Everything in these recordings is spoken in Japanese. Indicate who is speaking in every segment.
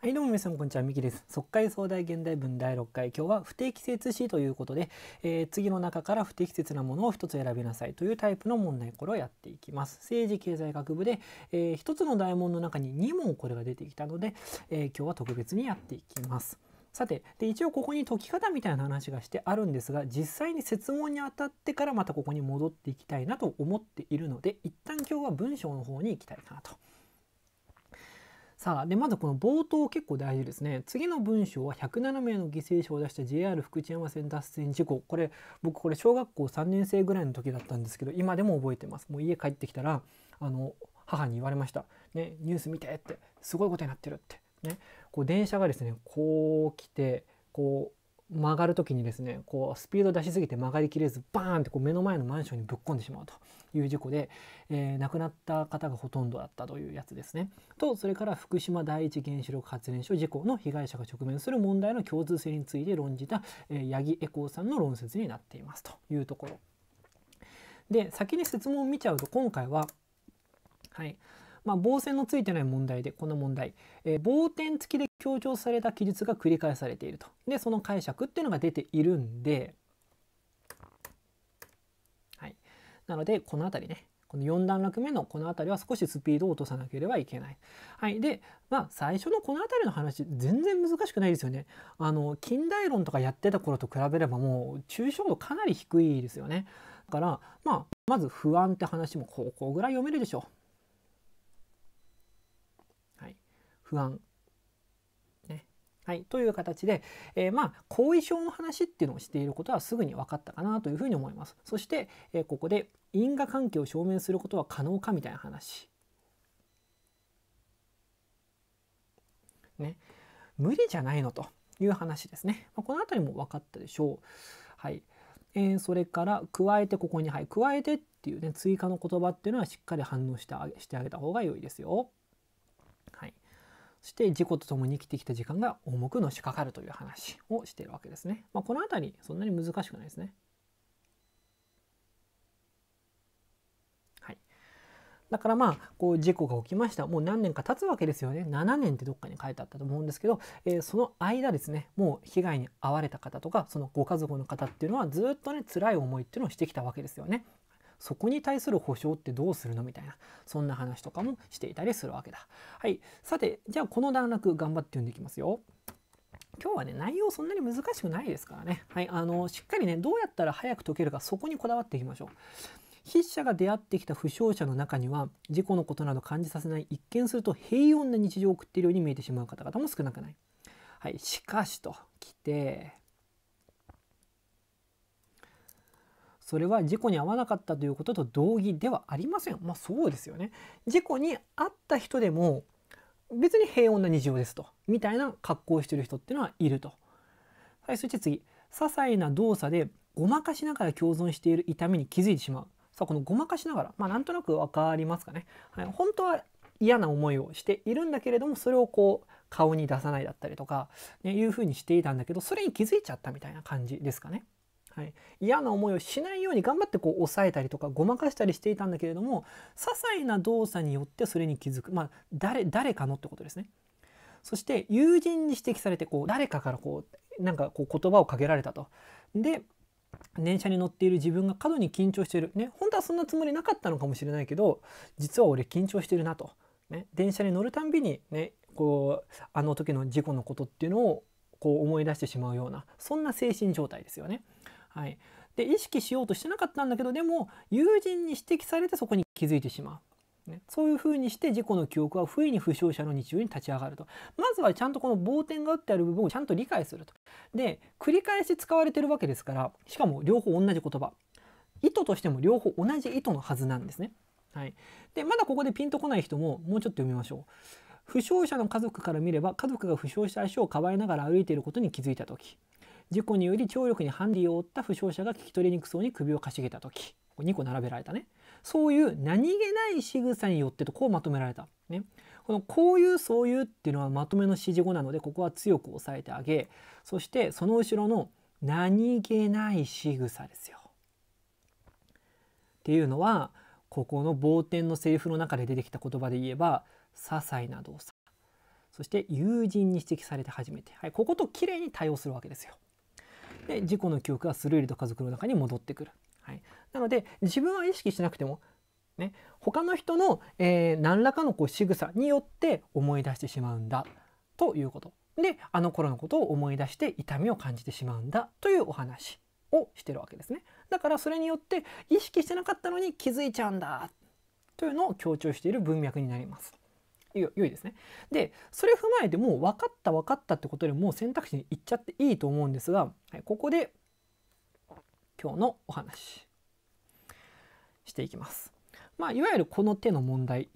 Speaker 1: はい、どうも皆さん、こんにちは。みきです。速解壮大現代文第6回。今日は不適切詞ということで、えー、次の中から不適切なものを一つ選びなさいというタイプの問題、これをやっていきます。政治経済学部で、えー、つの大問の中に2問これが出てきたので、えー、今日は特別にやっていきます。さてで一応ここに解き方みたいな話がしてあるんですが実際に設問に当たってからまたここに戻っていきたいなと思っているので一旦今日は文章の方に行きたいかなと。さあでまずこの冒頭結構大事ですね次の文章は107名の犠牲者を出した JR 福知山線脱線事故これ僕これ小学校3年生ぐらいの時だったんですけど今でも覚えてますもう家帰ってきたらあの母に言われました「ねニュース見て」って「すごいことになってる」ってねこう電車がですねこう来てこう曲がる時にですねこうスピード出しすぎて曲がりきれずバーンってこう目の前のマンションにぶっ込んでしまうという事故で、えー、亡くなった方がほとんどだったというやつですね。とそれから福島第一原子力発電所事故の被害者が直面する問題の共通性について論じた、えー、八木恵光さんの論説になっていますというところ。で先に説問を見ちゃうと今回ははいまあ、防線のついてない問題でこの問題、えー、防点付きで強調された記述が繰り返されているとでその解釈っていうのが出ているんで、はい、なのでこの辺りねこの4段落目のこの辺りは少しスピードを落とさなければいけない。はい、で、まあ、最初のこの辺りの話全然難しくないですよね。あの近代論とかやってた頃と比べればもう抽象度かなり低いですよね。だから、まあ、まず不安って話もここぐらい読めるでしょう。はい、不安はい、という形で、えー、まあ後遺症の話っていうのをしていることはすぐに分かったかなというふうに思います。そして、えー、ここで因果関係を証明することは可能かみたいな話。ね、無理じゃないのという話ですね。まあ、この辺りも分かったでしょう。はい、えー、それから加えてここに、はい、加えてっていうね追加の言葉っていうのはしっかり反応してあげしてあげた方が良いですよ。はい、そして自己と共に生きてきた時間が重くのしかかるという話をしているわけですね。まあ、この辺りそんなに難しくないですね。はい、だからまあこう事故が起きましたもう何年か経つわけですよね7年ってどっかに書いてあったと思うんですけど、えー、その間ですねもう被害に遭われた方とかそのご家族の方っていうのはずっとね辛い思いっていうのをしてきたわけですよね。そこに対する保証ってどうするのみたいなそんな話とかもしていたりするわけだ。はい、さてじゃあこの段落頑張って読んでいきますよ。今日はね内容そんなに難しくないですからね、はい、あのしっかりねどうやったら早く解けるかそこにこだわっていきましょう。筆者が出会ってきた負傷者の中には事故のことなど感じさせない一見すると平穏な日常を送っているように見えてしまう方々も少なくない。はい、しかしと来てそれは事故に遭わなかったということと同義ではありません。まあ、そうですよね。事故に遭った人でも別に平穏な日常ですと。みたいな格好をしてる人っていうのはいると。はい、そして次。些細な動作でごまかしながら共存している痛みに気づいてしまう。さあ、このごまかしながら、まあ、なんとなく分かりますかね。はい、本当は嫌な思いをしているんだけれども、それをこう、顔に出さないだったりとか、ね、いうふうにしていたんだけど、それに気づいちゃったみたいな感じですかね。はい、嫌な思いをしないように頑張ってこう抑えたりとかごまかしたりしていたんだけれども些細な動作によってそれに気づく、まあ、誰誰かのってことですね。そして友人に指摘されてこう誰かからこうなんかこう言葉をかけられたと。で電車に乗っている自分が過度に緊張している、ね、本当はそんなつもりなかったのかもしれないけど実は俺緊張してるなと。ね、電車に乗るたんびに、ね、こうあの時の事故のことっていうのをこう思い出してしまうようなそんな精神状態ですよね。はい、で意識しようとしてなかったんだけどでも友人に指摘されてそこに気づいてしまう、ね、そういうふうにして事故の記憶は不意に負傷者の日常に立ち上がるとまずはちゃんとこの棒点が打ってある部分をちゃんと理解するとで繰り返し使われてるわけですからしかも両方同じ言葉意図としても両方同じ意図のはずなんですね。はい、でまだここでピンとこない人ももうちょっと読みましょう。負傷者の家族から見れば家族が負傷した足をかばいながら歩いていることに気づいた時事故により聴力にハンディを負った負傷者が聞き取りにくそうに首をかしげた時こ2個並べられたねそういう何気ない仕草によってとこうまとめられた。ね、このこういうそういうっていうのはまとめの指示語なのでここは強く押さえてあげそしてその後ろの何気ない仕草ですよ。っていうのはここの冒点のセリフの中で出てきた言葉で言えば些細な動作そして友人に指摘されて初めて、はい、ここときれいに対応するわけですよ。で自己の記憶がスルーリと家族の中に戻ってくる。はい、なので自分は意識しなくてもね他の人の、えー、何らかのこう仕草によって思い出してしまうんだということであの頃のことを思い出して痛みを感じてしまうんだというお話をしてるわけですね。だからそれによって意識してなかったのに気づいちゃうんだというのを強調している文脈になります。よいですね。でそれを踏まえてもう分かった分かったってことでもう選択肢にいっちゃっていいと思うんですが、はい、ここで今日のお話していきます。まあ、いわゆるこの手の問題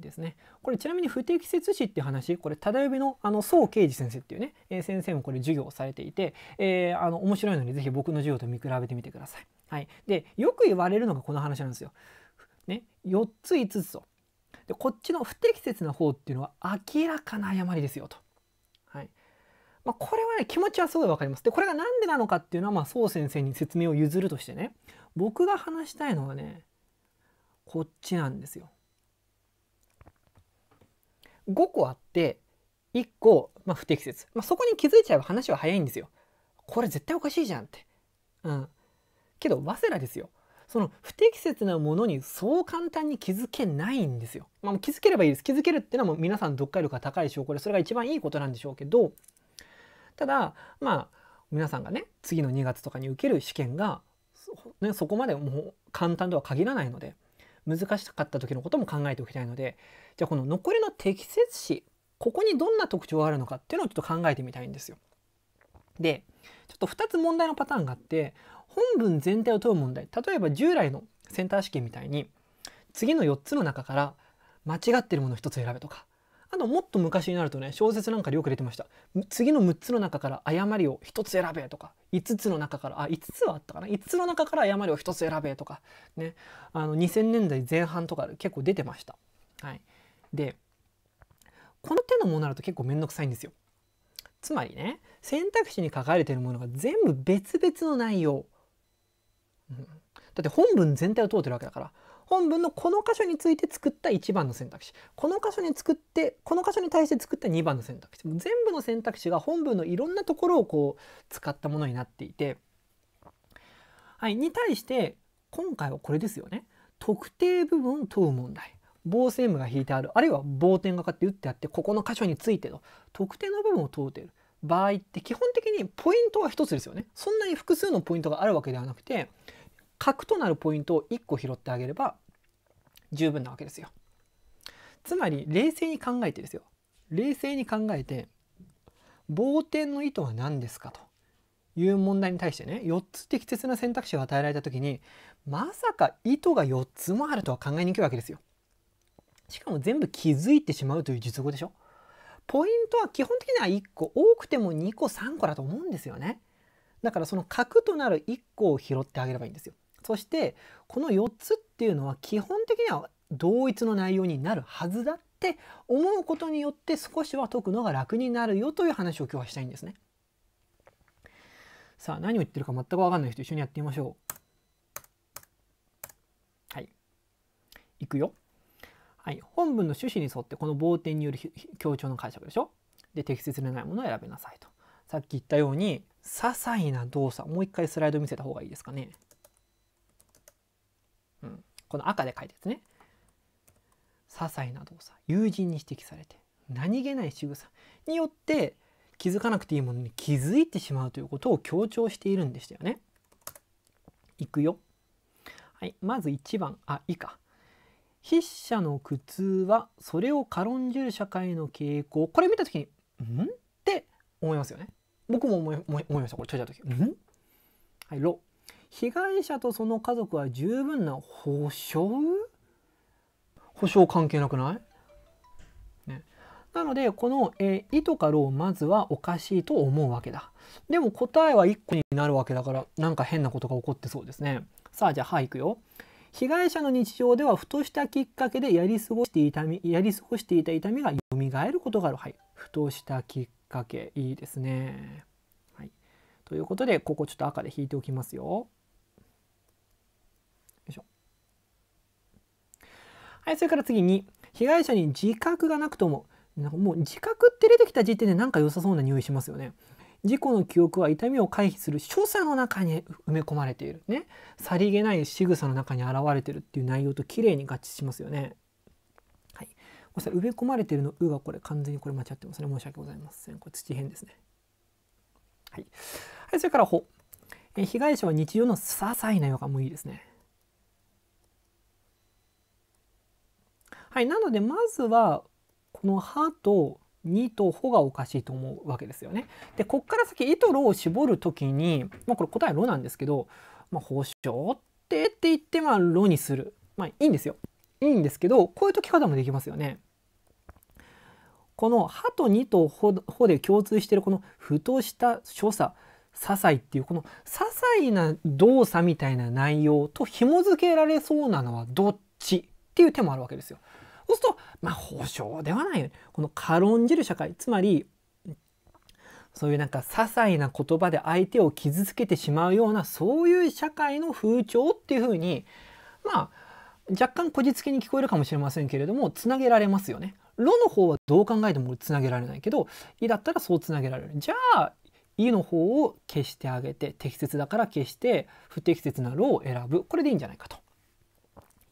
Speaker 1: ですね。これちなみに不適切死っていう話これ忠呼びのあの宋慶治先生っていうね、えー、先生もこれ授業されていて、えー、あの面白いので是非僕の授業と見比べてみてください。はい、でよく言われるのがこの話なんですよ。ね、4つ5つとでこっちの不適切な方っていうのは明らかな誤りですよと。はいまあ、これはね気持ちはすごい分かります。でこれが何でなのかっていうのは、まあ、宋先生に説明を譲るとしてね僕が話したいのはねこっちなんですよ。5個あって1個、まあ、不適切、まあ、そこに気づいちゃえば話は早いんですよ。これ絶対おかしいじゃんって。うん、けど早稲田ですよ。その不適切なものにそう簡単に気づけないんですよ。まあ、気づければいいです。気づけるっていうのはもう皆さん読解力が高い証拠でそれが一番いいことなんでしょうけどただまあ皆さんがね次の2月とかに受ける試験がね、そこまでもう簡単とは限らないので難しかった時のことも考えておきたいのでじゃあこの残りの適切詞ここにどんな特徴があるのかっていうのをちょっと考えてみたいんですよ。でちょっと2つ問題のパターンがあって本文全体を問う問題例えば従来のセンター試験みたいに次の4つの中から間違ってるもの1つ選べとかあともっと昔になるとね小説なんかでよく出てました次の6つの中から誤りを1つ選べとか5つの中からあ5つはあったかな5つの中から誤りを1つ選べとかねあの2000年代前半とか結構出てました。はい、でこの手のものだると結構面倒くさいんですよ。つまりね選択肢に書かれているものが全部別々の内容うん、だって本文全体を通ってるわけだから本文のこの箇所について作った1番の選択肢この箇所に作ってこの箇所に対して作った2番の選択肢全部の選択肢が本文のいろんなところをこう使ったものになっていて、はい、に対して今回はこれですよね。特定部分を問う問題防線部が引いてあるあるいは棒点がかって打ってあってここの箇所についての特定の部分を問うている場合って基本的にポイントは1つですよねそんなに複数のポイントがあるわけではなくて核となるポイントを1個拾ってあげれば十分なわけですよ。つまり冷静に考えてですよ。冷静に考えて棒点の意図は何ですかという問題に対してね4つ適切な選択肢を与えられた時にまさか意図が4つもあるとは考えにくいわけですよ。しかも全部気づいてしまうという術語でしょ。ポイントは基本的には1個多くても2個3個だと思うんですよね。だからその核となる1個を拾ってあげればいいんですよ。そしてこの4つっていうのは基本的には同一の内容になるはずだって思うことによって少しは解くのが楽になるよという話を今日はしたいんですね。さあ何を言ってるか全く分かんない人一緒にやってみましょう。はい。いくよ。はい、本文の趣旨に沿ってこの棒点による強調の解釈でしょで適切でないものを選べなさいとさっき言ったように些細な動作もう一回スライド見せた方がいいですかねこの赤で書いてですね些細な動作友人に指摘されて何気ない仕草によって気づかなくていいものに気づいてしまうということを強調しているんでしたよね。いくよ。はい、まず1番あ以下。筆者の苦痛はそれを軽んじる社会の傾向これ見た時に「ん?」って思いますよね。僕も思い思いましたこれ書いた時「ん?」はい「ろ」被害者とその家族は十分な保証保証関係なくない、ね、なのでこの「えー、とか「ろ」をまずはおかしいと思うわけだ。でも答えは1個になるわけだからなんか変なことが起こってそうですね。さあじゃあ「はい」いくよ。被害者の日常ではふとしたきっかけでやり過ごしていたやり過ごしていた痛みが蘇ることがある。はい、ふとしたきっかけいいですね。はい、ということでここちょっと赤で引いておきますよ。はい、それから次に被害者に自覚がなくともなんかもう自覚って出てきた時点でなんか良さそうな匂いしますよね。事故の記憶は痛みを回避する所作の中に埋め込まれているねさりげない仕草の中に現れてるっていう内容と綺麗に合致しますよね。はい、これ埋め込まれてるの「う」がこれ完全にこれ間違ってますね申し訳ございませんこれ土編ですね。はい、はい、それから「ほ」え被害者は日常の些細な予感もいいですね。はい、なのでまずはこの「は」と「に」と「ほ」がおかしいと思うわけですよね。でこっから先「い」と「ろ」を絞る時に、まあ、これ答え「は「ろ」なんですけど「まあ、保証って」って言ってまあ「ろ」にする。まあいいんですよ。いいんですけどこういう解き方もできますよね。この「は」と「に」と「ほ」で共通してるこの「ふとした所作」些細っていうこの些細な動作みたいな内容と紐付けられそうなのはどっちっていう手もあるわけですよ。そうするとまあ保証ではないよねこの軽んじる社会つまりそういうなんか些細な言葉で相手を傷つけてしまうようなそういう社会の風潮っていうふうにまあ若干こじつけに聞こえるかもしれませんけれどもつなげられますよね。ロの方はどう考えてもつなげられないけど「い」だったらそうつなげられる。じゃあ「い」の方を消してあげて適切だから消して不適切な「ろ」を選ぶこれでいいんじゃないかと。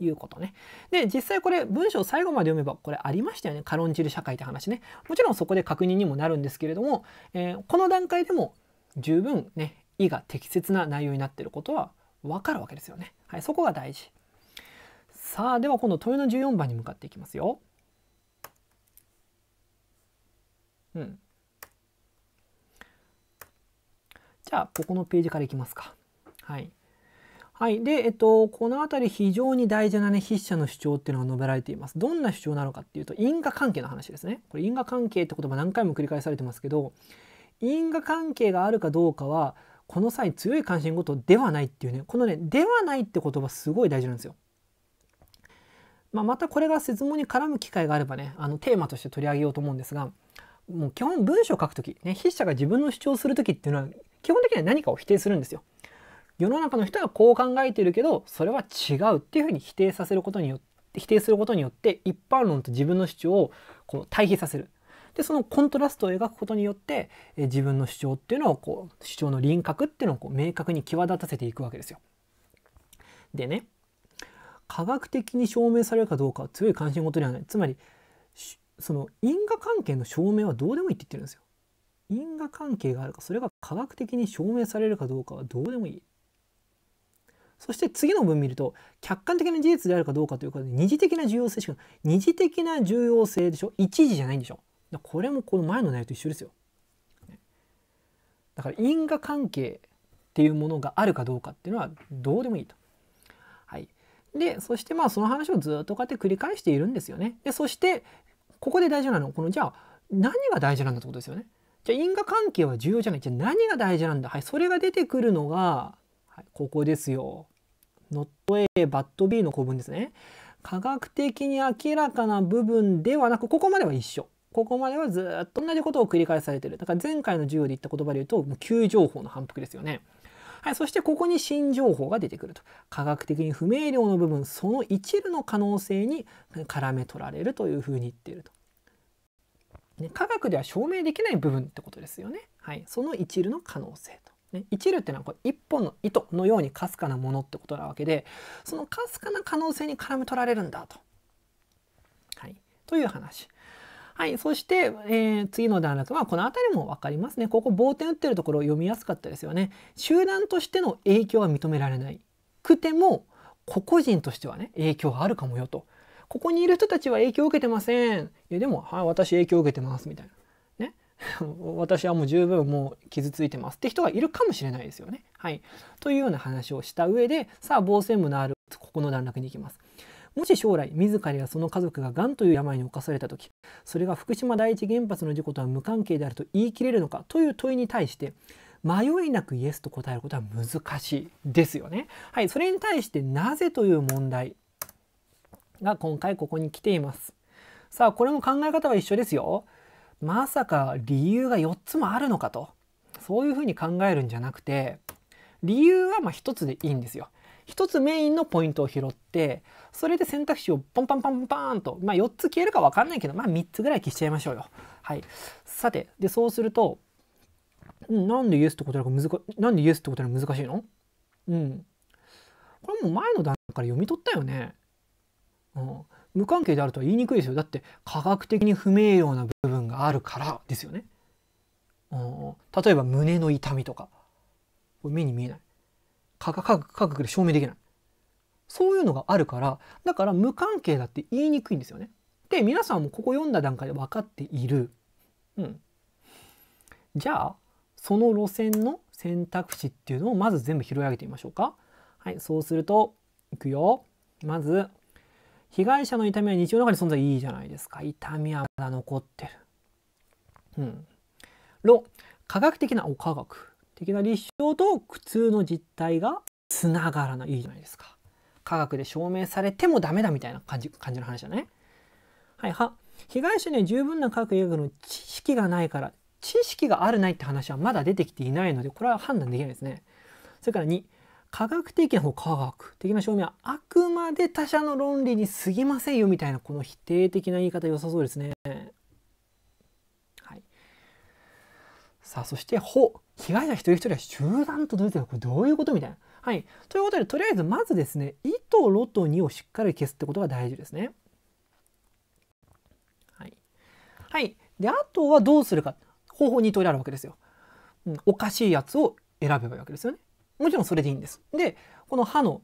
Speaker 1: いうことね。で実際これ文章最後まで読めばこれありましたよね軽んじる社会って話ね。もちろんそこで確認にもなるんですけれども、えー、この段階でも十分ね「意が適切な内容になっていることは分かるわけですよね。はい、そこが大事。さあでは今度問いの14番に向かっていきますよ。うん。じゃあここのページからいきますか。はい。はい。で、えっと、この辺り非常に大事なね、筆者の主張っていうのが述べられています。どんな主張なのかっていうと、因果関係の話ですね。これ因果関係って言葉何回も繰り返されてますけど、因果関係があるかどうかは、この際強い関心事ではないっていうね、このね、ではないって言葉すごい大事なんですよ。まあ、またこれが説問に絡む機会があればね、あのテーマとして取り上げようと思うんですが、もう基本文章を書くとき、ね、筆者が自分の主張する時っていうのは、基本的には何かを否定するんですよ。世の中の人はこう考えてるけどそれは違うっていうふうに否定させることによって否定することによって一般論と自分の主張をこう対比させるでそのコントラストを描くことによって、え自分の主張っていうのをこう主張の輪郭っていうのをこう明確に際立たせていくわけですよ。でね科学的に証明されるかどうかは強い関心事ではないつまりその因果関係の証明はどうでもいいって言ってるんですよ。因果関係があるかそれが科学的に証明されるかどうかはどうでもいいそして次の文見ると客観的な事実であるかどうかということで二次的な重要性しか二次的な重要性でしょ一時じゃないんでしょこれもこの前の内容と一緒ですよ。だから因果関係っていうものがあるかどうかっていうのはどうでもいいと。はい、でそしてまあその話をずっとこうやって繰り返しているんですよね。でそしてここで大事なのはこのじゃあ何が大事なんだってことですよね。じゃあ因果関係は重要じゃないじゃあ何が大事なんだはいそれが出てくるのが、はい、ここですよ。not A but B の構文ですね。科学的に明らかな部分ではなく、ここまでは一緒。ここまではずっと同じことを繰り返されてる。だから前回の授業で言った言葉で言うと、もう急情報の反復ですよね。はい、そしてここに新情報が出てくると。科学的に不明瞭の部分、その一部の可能性に絡め取られるというふうに言っていると。ね、科学では証明できない部分ってことですよね。はい、その一部の可能性と。ね、一縷っていうのはこう一本の糸のようにかすかなものってことなわけでそのかすかな可能性に絡め取られるんだと。はい、という話。はい、そして、えー、次の段落はこの辺りも分かりますね。ここ棒点打ってるところ読みやすかったですよね。集団としての影響は認められないくても個々人としてはね影響があるかもよと。ここにいる人たちは影響を受けてません。いやでも、はい、私影響を受けてますみたいな。私はもう十分もう傷ついてますって人がいるかもしれないですよね。はい、というような話をした上でさあ防線部のあるここの段落に行きます。もし将来自らやその家族ががんという病に侵された時それが福島第一原発の事故とは無関係であると言い切れるのかという問いに対して迷いなくイエスと答えることは難しいですよね。はい、それに対してなぜという問題が今回ここに来ています。さあこれも考え方は一緒ですよ。まさか理由が4つもあるのかとそういうふうに考えるんじゃなくて理由はまあ1つでいいんですよ。1つメインのポイントを拾ってそれで選択肢をポンパンパンパンと、まあ、4つ消えるか分かんないけど、まあ、3つぐらい消しちゃいましょうよ。はい、さてでそうするとなんでイエスって答え難なんでイエスって答え難しいのうん。これも前の段から読み取ったよね。うん、無関係であるとは言いにくいですよだって科学的に不明瞭な部分があるからですよね。うん、例えば胸の痛みとか目に見えない科学科学で証明できないそういうのがあるからだから無関係だって言いにくいんですよね。で皆さんもここ読んだ段階で分かっている。うん、じゃあその路線の選択肢っていうのをまず全部拾い上げてみましょうか。はい、そうするといくよ。まず被害者の痛みは日常の中に存在いいじゃないですか痛みはまだ残ってる。うん、ろ科学的なお科学的な立証と苦痛の実態がつながらないいいじゃないですか。科学で証明されてもダメだみたいな感じ感じの話だね。はいは被害者には十分な科学医学の知識がないから知識があるないって話はまだ出てきていないのでこれは判断できないですね。それから2科学的法科学的な証明はあくまで他者の論理に過ぎませんよみたいなこの否定的な言い方良さそうですね。はい、さあそしてほ」被害者一人一人は集団とどういうこれどういうことみたいな。はい、ということでとりあえずまずですね「い」と「ろ」と「に」をしっかり消すってことが大事ですね。はい、はい、であとはどうするか方法2通りあるわけですよ。うん、おかしいやつを選べばいいわけですよね。もちろんそれでいいんです。で、この歯の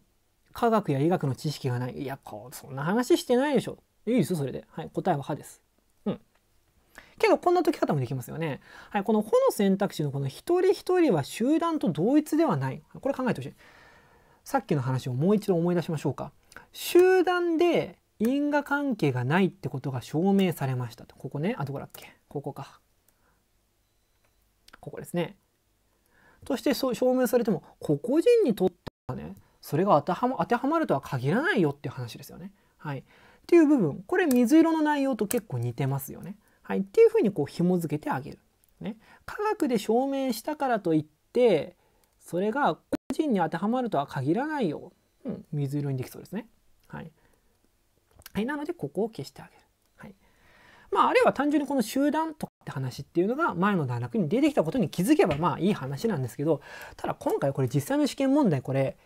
Speaker 1: 科学や医学の知識がない。いや、こう、そんな話してないでしょ。いいですよ、それで。はい、答えは歯です。うん。けど、こんな解き方もできますよね。はい、この「ほ」の選択肢のこの一人一人は集団と同一ではない。これ考えてほしい。さっきの話をもう一度思い出しましょうか。集団で因果関係がないってことが証明されましたと。ここね、あ、どこだっけここか。ここですね。として証明されても個々人にとってはねそれが当ては、ま,、当てはまるとは限らないよっていう話ですよね。はい、っていう部分これ水色の内容と結構似てますよね。はい、っていうふうにこう紐付けてあげる。ね、科学で証明したからといってそれが個人に当てはまるとは限らないよ。うん、水色にできそうですね。はい、はい、なのでここを消してあげる。はい、まああるいは単純にこの集団とって話っていうのが前の段落に出てきたことに気づけばまあいい話なんですけどただ今回これ実際の試験問題これ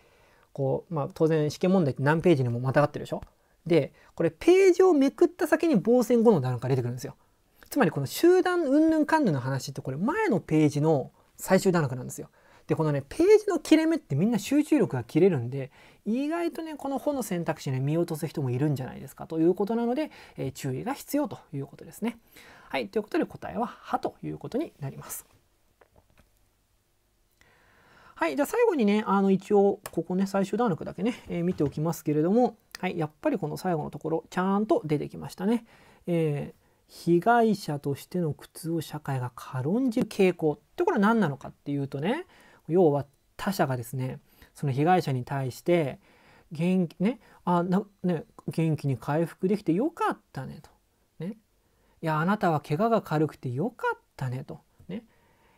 Speaker 1: こう、まあ、当然試験問題って何ページにもまたがってるでしょでこれページをめくった先に防線後の段が出てくるんですよつまりこの集団うんぬんかんぬんの話ってこれ前のページの最終段落なんですよでこのねページの切れ目ってみんな集中力が切れるんで意外とねこの「ほ」の選択肢ね見落とす人もいるんじゃないですかということなので、えー、注意が必要ということですね。はい、ということで答えはは」ということになります。はい、じゃあ最後にね、あの一応ここね、最終段落だけね、えー、見ておきますけれども、はい、やっぱりこの最後のところ、ちゃんと出てきましたね。えー被害者としての苦痛を社会が軽んじる傾向ってこれは何なのかっていうとね要は他者がですねその被害者に対して元気ねあなね元気に回復できてよかったねと「いやあなたは怪我が軽くてよかったね」と。ね。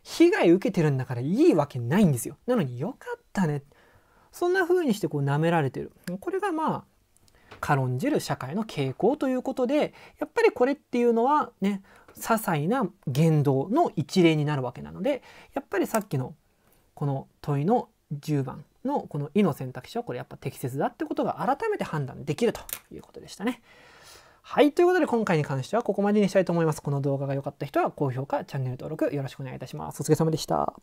Speaker 1: 被害受けてるんだからいいわけないんですよ。なのによかったね。そんな風にしてこう舐められてる。これがまあ軽んじる社会の傾向ということでやっぱりこれっていうのはね些細な言動の一例になるわけなのでやっぱりさっきのこの問いの10番のこの「い」の選択肢はこれやっぱ適切だってことが改めて判断できるということでしたね。はい、ということで今回に関してはここまでにしたいと思います。この動画が良かった人は高評価、チャンネル登録よろしくお願いいたします。お疲れ様でした。